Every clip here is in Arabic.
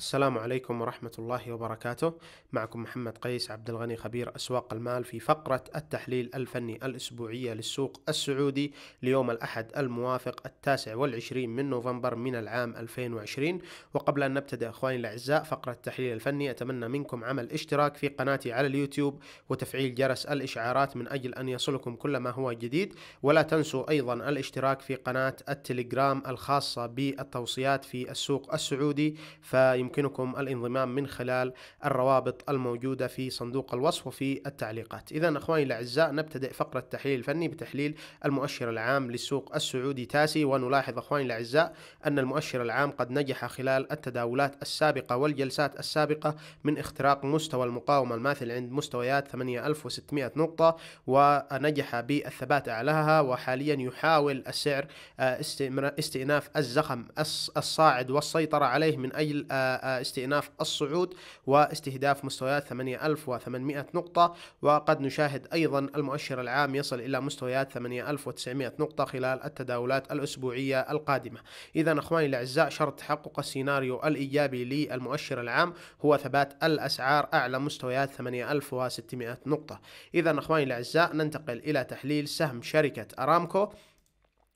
السلام عليكم ورحمة الله وبركاته معكم محمد قيس عبد الغني خبير أسواق المال في فقرة التحليل الفني الأسبوعية للسوق السعودي ليوم الأحد الموافق التاسع والعشرين من نوفمبر من العام 2020 وقبل أن نبتدأ أخواني الأعزاء فقرة التحليل الفني أتمنى منكم عمل اشتراك في قناتي على اليوتيوب وتفعيل جرس الإشعارات من أجل أن يصلكم كل ما هو جديد ولا تنسوا أيضا الاشتراك في قناة التليجرام الخاصة بالتوصيات في السوق السعودي فيمكن يمكنكم الانضمام من خلال الروابط الموجودة في صندوق الوصف وفي التعليقات إذا أخواني الأعزاء نبتدئ فقرة التحليل الفني بتحليل المؤشر العام للسوق السعودي تاسي ونلاحظ أخواني الأعزاء أن المؤشر العام قد نجح خلال التداولات السابقة والجلسات السابقة من اختراق مستوى المقاومة الماثل عند مستويات 8600 نقطة ونجح بالثبات أعلاها وحاليا يحاول السعر آه، استئناف الزخم الصاعد والسيطرة عليه من أجل آه، استئناف الصعود واستهداف مستويات 8800 نقطة وقد نشاهد أيضا المؤشر العام يصل إلى مستويات 8900 نقطة خلال التداولات الأسبوعية القادمة إذا أخواني الأعزاء شرط تحقق السيناريو الإيجابي للمؤشر العام هو ثبات الأسعار أعلى مستويات 8600 نقطة إذا أخواني الأعزاء ننتقل إلى تحليل سهم شركة أرامكو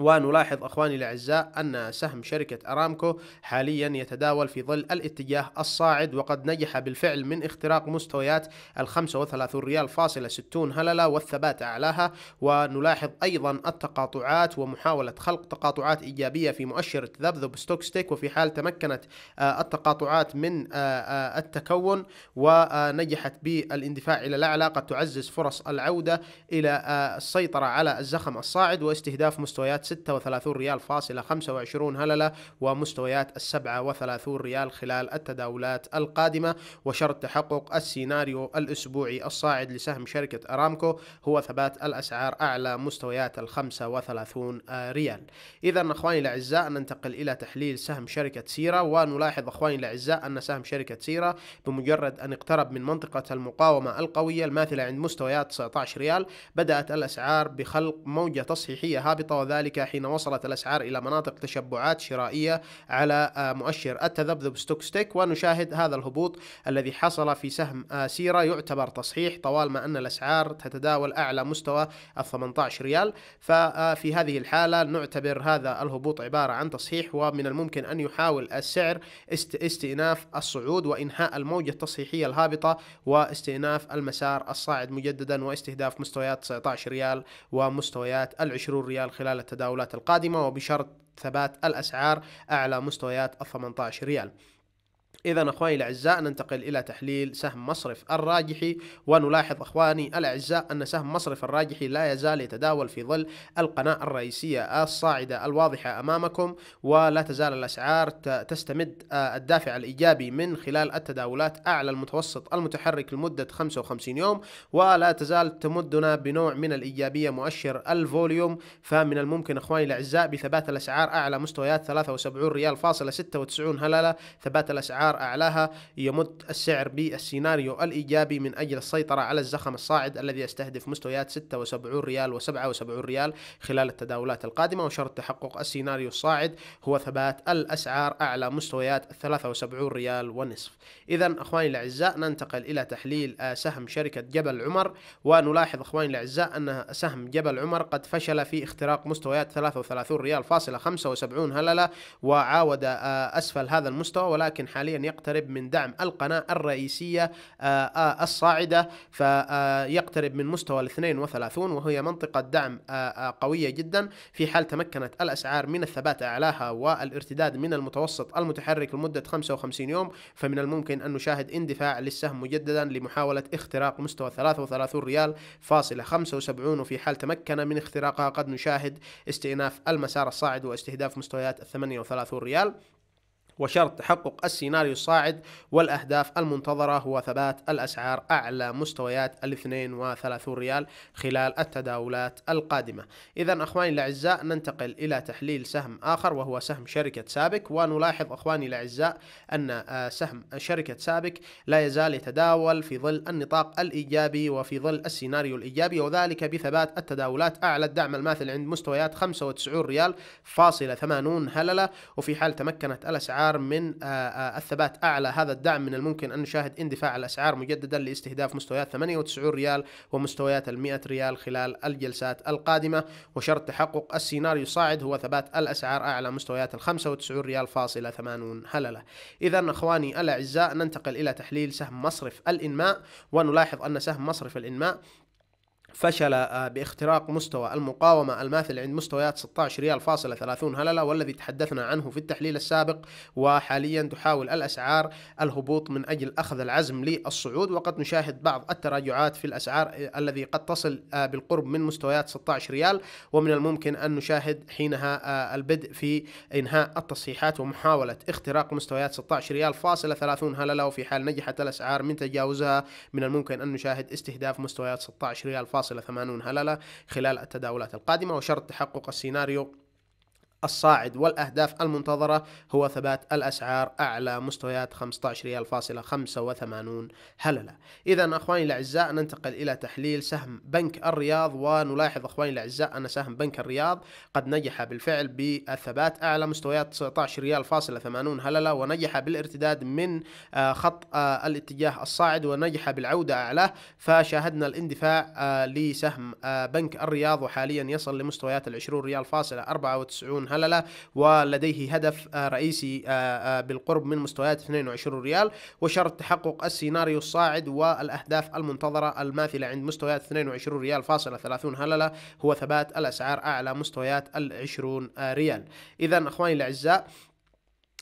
ونلاحظ اخواني الاعزاء ان سهم شركه ارامكو حاليا يتداول في ظل الاتجاه الصاعد وقد نجح بالفعل من اختراق مستويات ال 35 ريال فاصلة 60 هلله والثبات اعلاها ونلاحظ ايضا التقاطعات ومحاوله خلق تقاطعات ايجابيه في مؤشر تذبذب ستيك وفي حال تمكنت آه، التقاطعات من آه، آه، التكون ونجحت بالاندفاع الى الاعلى قد تعزز فرص العوده الى السيطره على الزخم الصاعد واستهداف مستويات 36 ريال فاصلة 25 هللة ومستويات 37 ريال خلال التداولات القادمة وشرط تحقق السيناريو الأسبوعي الصاعد لسهم شركة أرامكو هو ثبات الأسعار أعلى مستويات ال 35 آه، ريال إذا أخواني الأعزاء ننتقل إلى تحليل سهم شركة سيرة ونلاحظ أخواني الأعزاء أن سهم شركة سيرة بمجرد أن اقترب من منطقة المقاومة القوية الماثلة عند مستويات 19 ريال بدأت الأسعار بخلق موجة تصحيحية هابطة وذلك الشركة حين وصلت الأسعار إلى مناطق تشبعات شرائية على آه، مؤشر التذبذب ستوكستيك ونشاهد هذا الهبوط الذي حصل في سهم آه، سيرة يعتبر تصحيح طوال ما أن الأسعار تتداول أعلى مستوى ال 18 ريال ففي آه، هذه الحالة نعتبر هذا الهبوط عبارة عن تصحيح ومن الممكن أن يحاول السعر استئناف الصعود وإنهاء الموجة التصحيحية الهابطة واستئناف المسار الصاعد مجددا واستهداف مستويات 19 ريال ومستويات ال 20 ريال خلال التداول التداولات القادمة وبشرط ثبات الأسعار أعلى مستويات ال 18 ريال إذا أخواني الأعزاء ننتقل إلى تحليل سهم مصرف الراجحي ونلاحظ أخواني الأعزاء أن سهم مصرف الراجحي لا يزال يتداول في ظل القناة الرئيسية الصاعدة الواضحة أمامكم ولا تزال الأسعار تستمد آه، الدافع الإيجابي من خلال التداولات أعلى المتوسط المتحرك لمدة 55 يوم ولا تزال تمدنا بنوع من الإيجابية مؤشر الفوليوم فمن الممكن أخواني الأعزاء بثبات الأسعار أعلى مستويات 73 ريال فاصلة 96 هللة ثبات الأسعار أسعار أعلاها يمد السعر بالسيناريو الإيجابي من أجل السيطرة على الزخم الصاعد الذي يستهدف مستويات 76 ريال و77 ريال خلال التداولات القادمة وشرط تحقق السيناريو الصاعد هو ثبات الأسعار أعلى مستويات 73 ريال ونصف إذا أخواني الأعزاء ننتقل إلى تحليل آه، سهم شركة جبل عمر ونلاحظ أخواني الأعزاء أن سهم جبل عمر قد فشل في اختراق مستويات 33 ريال فاصلة 75 هللة وعاود آه، أسفل هذا المستوى ولكن حاليا يقترب من دعم القناة الرئيسية آه، آه، الصاعدة فيقترب آه، من مستوى ال 32 وهي منطقة دعم قوية جدا في حال تمكنت الأسعار من الثبات أعلاها والارتداد من المتوسط المتحرك لمدة 55 يوم فمن الممكن أن نشاهد اندفاع للسهم مجددا لمحاولة اختراق مستوى 33 ريال فاصلة 75 وفي حال تمكن من اختراقها قد نشاهد استئناف المسار الصاعد واستهداف مستويات ال 38 ريال وشرط تحقق السيناريو الصاعد والأهداف المنتظرة هو ثبات الأسعار أعلى مستويات الـ 32 ريال خلال التداولات القادمة إذا أخواني الأعزاء ننتقل إلى تحليل سهم آخر وهو سهم شركة سابك ونلاحظ أخواني الأعزاء أن آه، سهم شركة سابك لا يزال يتداول في ظل النطاق الإيجابي وفي ظل السيناريو الإيجابي وذلك بثبات التداولات أعلى الدعم الماثل عند مستويات 95 ريال فاصلة 80 هللة وفي حال تمكنت الأسعار الاسعار من آه، آه، الثبات اعلى هذا الدعم من الممكن ان نشاهد اندفاع الاسعار مجددا لاستهداف مستويات 98 ريال ومستويات ال 100 ريال خلال الجلسات القادمه وشرط تحقق السيناريو الصاعد هو ثبات الاسعار اعلى مستويات ال 95 ريال فاصلة 80 هلله اذا اخواني الاعزاء ننتقل الى تحليل سهم مصرف الانماء ونلاحظ ان سهم مصرف الانماء فشل آه، باختراق مستوى المقاومة الماثل عند مستويات 16 ريال فاصلة 30 هللة والذي تحدثنا عنه في التحليل السابق وحاليا تحاول الأسعار الهبوط من أجل أخذ العزم للصعود وقد نشاهد بعض التراجعات في الأسعار آه، الذي قد تصل آه، بالقرب من مستويات 16 ريال ومن الممكن أن نشاهد حينها البدء في إنهاء التصحيحات ومحاولة اختراق مستويات 16 ريال فاصلة 30 هللة وفي حال نجحت الأسعار من تجاوزها من الممكن أن نشاهد استهداف مستويات 16 ريال فاصلة هللة خلال التداولات القادمة وشرط تحقق السيناريو الصاعد والأهداف المنتظرة هو ثبات الأسعار أعلى مستويات 15.85 هللة إذا أخواني الأعزاء ننتقل إلى تحليل سهم بنك الرياض ونلاحظ أخواني الأعزاء أن سهم بنك الرياض قد نجح بالفعل بالثبات أعلى مستويات 19 ريال فاصلة 80 هللة ونجح بالارتداد من آه، خط آه، الاتجاه الصاعد ونجح بالعودة أعلاه فشاهدنا الاندفاع آه، لسهم بنك الرياض وحاليا يصل لمستويات 20 ريال فاصلة 94 هللة محللة ولديه هدف آه، رئيسي آه، آه، بالقرب من مستويات 22 ريال وشرط تحقق السيناريو الصاعد والأهداف المنتظرة الماثلة عند مستويات 22 ريال فاصلة 30 هللة هو ثبات الأسعار أعلى مستويات ال 20 ريال إذا أخواني الأعزاء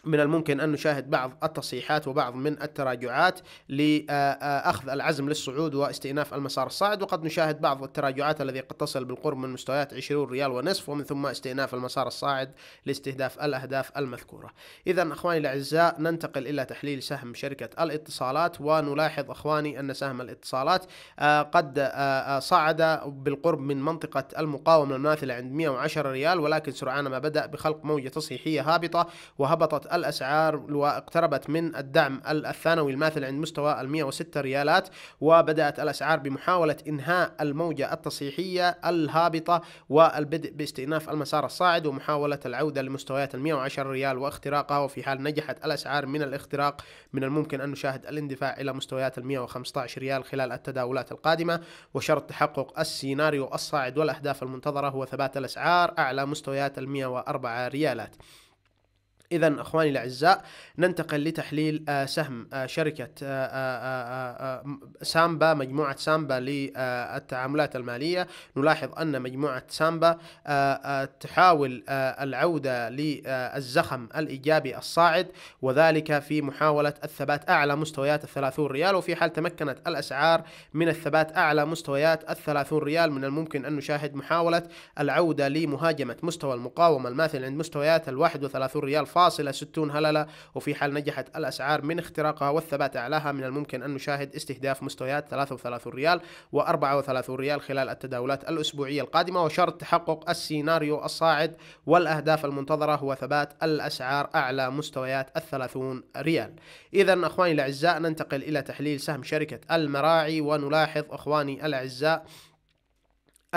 من الممكن أن نشاهد بعض التصحيحات وبعض من التراجعات لأخذ العزم للصعود واستئناف المسار الصاعد وقد نشاهد بعض التراجعات الذي قد تصل بالقرب من مستويات 20 ريال ونصف ومن ثم استئناف المسار الصاعد لاستهداف الأهداف المذكورة إذا أخواني الأعزاء ننتقل إلى تحليل سهم شركة الاتصالات ونلاحظ أخواني أن سهم الاتصالات آه، قد آه، آه، صعد بالقرب من منطقة المقاومة المماثلة عند 110 ريال ولكن سرعان ما بدأ بخلق موجة تصحيحية هابطة وهبطت الأسعار واقتربت من الدعم الثانوي الماثل عند مستوى ال 106 ريالات وبدأت الأسعار بمحاولة إنهاء الموجة التصحيحية الهابطة والبدء باستئناف المسار الصاعد ومحاولة العودة لمستويات ال 110 ريال واختراقها وفي حال نجحت الأسعار من الاختراق من الممكن أن نشاهد الاندفاع إلى مستويات ال 115 ريال خلال التداولات القادمة وشرط تحقق السيناريو الصاعد والأهداف المنتظرة هو ثبات الأسعار أعلى مستويات ال 104 ريالات إذا أخواني الأعزاء ننتقل لتحليل آه، سهم آه، شركة آه، سامبا مجموعة سامبا للتعاملات المالية نلاحظ أن مجموعة سامبا تحاول العودة للزخم الإيجابي الصاعد وذلك في محاولة الثبات أعلى مستويات الثلاثون ريال وفي حال تمكنت الأسعار من الثبات أعلى مستويات الثلاثون ريال من الممكن أن نشاهد محاولة العودة لمهاجمة مستوى المقاومة الماثل عند مستويات الواحد وثلاثون ريال فاصلة ستون هللة وفي حال نجحت الأسعار من اختراقها والثبات أعلاها من الممكن أن نشاهد استهداف مستويات 33 ريال و34 ريال خلال التداولات الأسبوعية القادمة وشرط تحقق السيناريو الصاعد والأهداف المنتظرة هو ثبات الأسعار أعلى مستويات الثلاثون ريال إذا أخواني الأعزاء ننتقل إلى تحليل سهم شركة المراعي ونلاحظ أخواني الأعزاء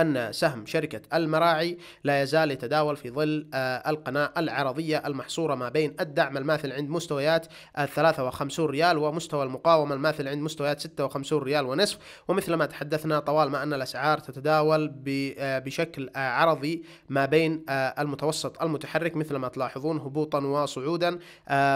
أن سهم شركة المراعي لا يزال يتداول في ظل آه، القناة العرضية المحصورة ما بين الدعم الماثل عند مستويات 53 ريال ومستوى المقاومة الماثل عند مستويات 56 ريال ونصف ومثل ما تحدثنا طوال ما أن الأسعار تتداول آه، بشكل آه، عرضي ما بين المتوسط المتحرك مثل ما تلاحظون هبوطا وصعودا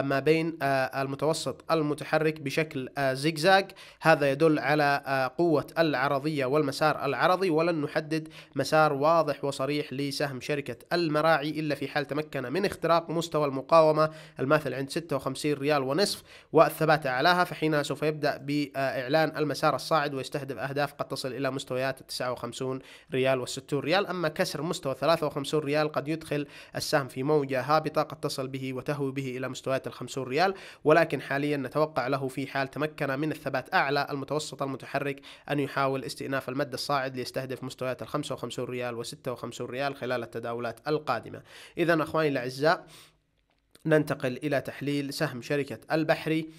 ما بين المتوسط المتحرك بشكل زigzag هذا يدل على قوة العرضية والمسار العرضي ولن نحدد يحدد مسار واضح وصريح لسهم شركة المراعي إلا في حال تمكن من اختراق مستوى المقاومة الماثل عند 56 ريال ونصف والثبات أعلاها فحينها سوف يبدأ بإعلان المسار الصاعد ويستهدف أهداف قد تصل إلى مستويات 59 ريال و60 ريال أما كسر مستوى 53 ريال قد يدخل السهم في موجة هابطة قد تصل به وتهوي به إلى مستويات ال 50 ريال ولكن حاليا نتوقع له في حال تمكن من الثبات أعلى المتوسط المتحرك أن يحاول استئناف المد الصاعد ليستهدف مستويات ال 55 ريال و 56 ريال خلال التداولات القادمة إذا أخواني الأعزاء ننتقل إلى تحليل سهم شركة البحري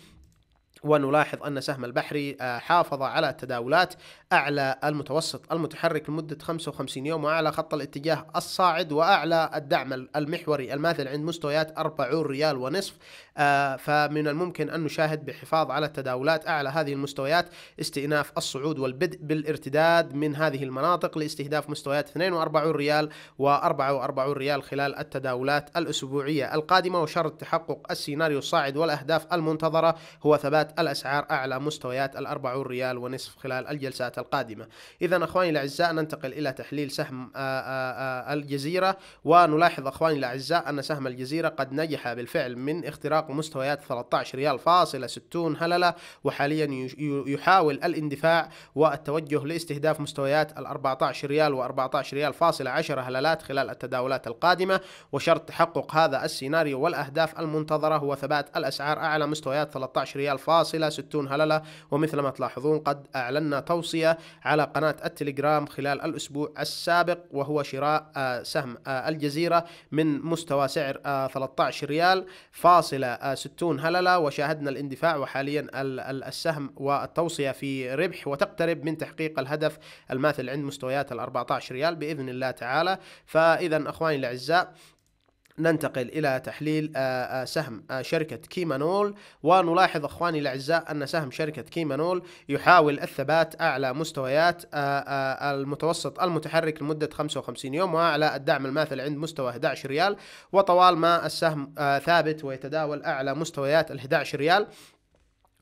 ونلاحظ أن سهم البحري آه، حافظ على تداولات أعلى المتوسط المتحرك لمدة 55 يوم وأعلى خط الاتجاه الصاعد وأعلى الدعم المحوري الماثل عند مستويات 40 ريال ونصف آه، فمن الممكن أن نشاهد بحفاظ على التداولات أعلى هذه المستويات استئناف الصعود والبدء بالارتداد من هذه المناطق لاستهداف مستويات 42 ريال و44 ريال خلال التداولات الأسبوعية القادمة وشرط تحقق السيناريو الصاعد والأهداف المنتظرة هو ثبات الأسعار أعلى مستويات الأربعون ريال ونصف خلال الجلسات القادمة إذا أخواني الأعزاء ننتقل إلى تحليل سهم آه، آه، آه، الجزيرة ونلاحظ أخواني الأعزاء أن سهم الجزيرة قد نجح بالفعل من اختراق مستويات 13 ريال فاصلة 60 هللة وحاليا يحاول الاندفاع والتوجه لاستهداف مستويات ال 14 ريال و 14 ريال فاصلة 10 هللات خلال التداولات القادمة وشرط تحقق هذا السيناريو والأهداف المنتظرة هو ثبات الأسعار أعلى مستويات 13 ريال فاصلة فاصلة ستون هللة ومثل ما تلاحظون قد أعلنا توصية على قناة التليجرام خلال الأسبوع السابق وهو شراء آه، سهم آه، الجزيرة من مستوى سعر 13 آه، ريال فاصلة 60 هللة وشاهدنا الاندفاع وحاليا السهم والتوصية في ربح وتقترب من تحقيق الهدف الماثل عند مستويات ال 14 ريال بإذن الله تعالى فإذا أخواني الأعزاء ننتقل إلى تحليل آه، آه، سهم آه، شركة كيمانول ونلاحظ أخواني الأعزاء أن سهم شركة كيمانول يحاول الثبات أعلى مستويات المتوسط المتحرك لمدة 55 يوم وأعلى الدعم الماثل عند مستوى 11 ريال وطوال ما السهم ثابت ويتداول أعلى مستويات ال 11 ريال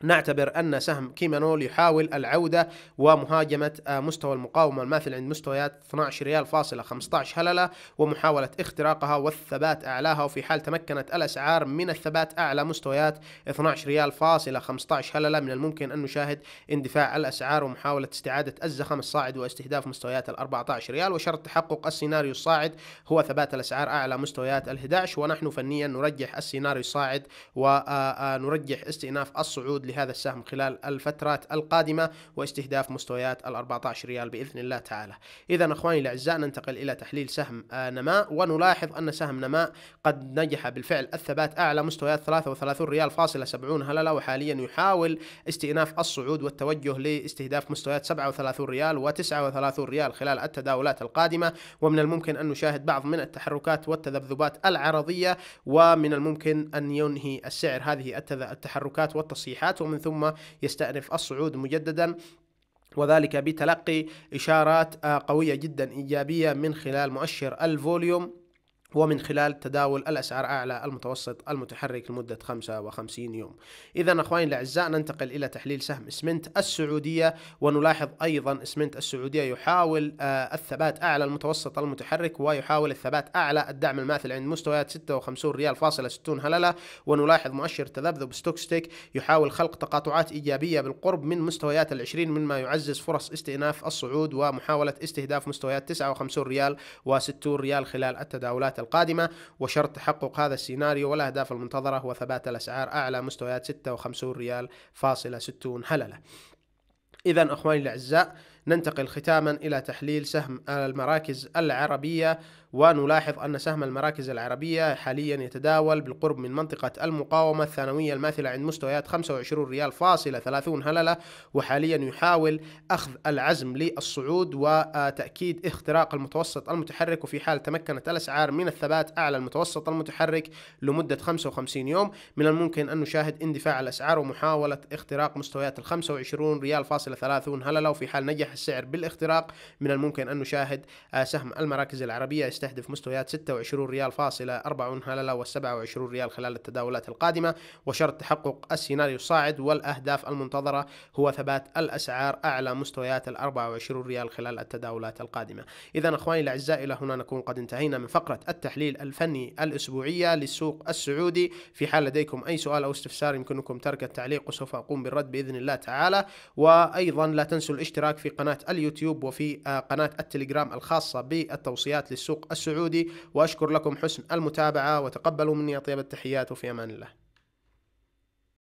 نعتبر أن سهم كيمانول يحاول العودة ومهاجمة آه، مستوى المقاومة الماثل عند مستويات 12 ريال فاصلة 15 هللة ومحاولة اختراقها والثبات أعلاها وفي حال تمكنت الأسعار من الثبات أعلى مستويات 12 ريال فاصلة 15 هللة من الممكن أن نشاهد اندفاع الأسعار ومحاولة استعادة الزخم الصاعد واستهداف مستويات ال 14 ريال وشرط تحقق السيناريو الصاعد هو ثبات الأسعار أعلى مستويات ال 11 ونحن فنيا نرجح السيناريو الصاعد ونرجح آه، آه، استئناف الصعود لهذا السهم خلال الفترات القادمة واستهداف مستويات ال 14 ريال بإذن الله تعالى إذا أخواني الأعزاء ننتقل إلى تحليل سهم آه، نماء ونلاحظ أن سهم نماء قد نجح بالفعل الثبات أعلى مستويات 33 ريال فاصلة 70 هللة وحاليا يحاول استئناف الصعود والتوجه لاستهداف مستويات 37 ريال و39 ريال خلال التداولات القادمة ومن الممكن أن نشاهد بعض من التحركات والتذبذبات العرضية ومن الممكن أن ينهي السعر هذه التحركات والتصحيحات ومن ثم يستأنف الصعود مجددا وذلك بتلقي إشارات آه، قوية جدا إيجابية من خلال مؤشر الفوليوم ومن خلال تداول الأسعار أعلى المتوسط المتحرك لمدة 55 يوم إذا أخواني الأعزاء ننتقل إلى تحليل سهم اسمنت السعودية ونلاحظ أيضا اسمنت السعودية يحاول آه، الثبات أعلى المتوسط المتحرك ويحاول الثبات أعلى الدعم الماثل عند مستويات 56 ريال فاصلة 60 هللة ونلاحظ مؤشر تذبذب ستوكستيك يحاول خلق تقاطعات إيجابية بالقرب من مستويات العشرين مما يعزز فرص استئناف الصعود ومحاولة استهداف مستويات 59 ريال و60 ريال خلال التداولات القادمة وشرط تحقق هذا السيناريو والأهداف المنتظرة هو ثبات الأسعار أعلى مستويات 56 ريال فاصلة 60 هللة إذا أخواني الأعزاء ننتقل ختاما إلى تحليل سهم المراكز العربية ونلاحظ أن سهم المراكز العربية حاليا يتداول بالقرب من منطقة المقاومة الثانوية الماثلة عند مستويات 25 ريال فاصلة 30 هللة وحاليا يحاول أخذ العزم للصعود وتأكيد اختراق المتوسط المتحرك وفي حال تمكنت الأسعار من الثبات أعلى المتوسط المتحرك لمدة 55 يوم من الممكن أن نشاهد اندفاع الأسعار ومحاولة اختراق مستويات ال 25 ريال فاصلة 30 هللة وفي حال نجح ارتياح السعر بالاختراق من الممكن أن نشاهد آه، سهم المراكز العربية يستهدف مستويات 26 ريال فاصلة 40 هللة و27 ريال خلال التداولات القادمة وشرط تحقق السيناريو الصاعد والأهداف المنتظرة هو ثبات الأسعار أعلى مستويات ال 24 ريال خلال التداولات القادمة إذا أخواني الأعزاء إلى هنا نكون قد انتهينا من فقرة التحليل الفني الأسبوعية للسوق السعودي في حال لديكم أي سؤال أو استفسار يمكنكم ترك التعليق وسوف أقوم بالرد بإذن الله تعالى وأيضا لا تنسوا الاشتراك في قناة اليوتيوب وفي آه، قناة التليجرام الخاصة بالتوصيات للسوق السعودي وأشكر لكم حسن المتابعة وتقبلوا مني أطيب التحيات وفي أمان الله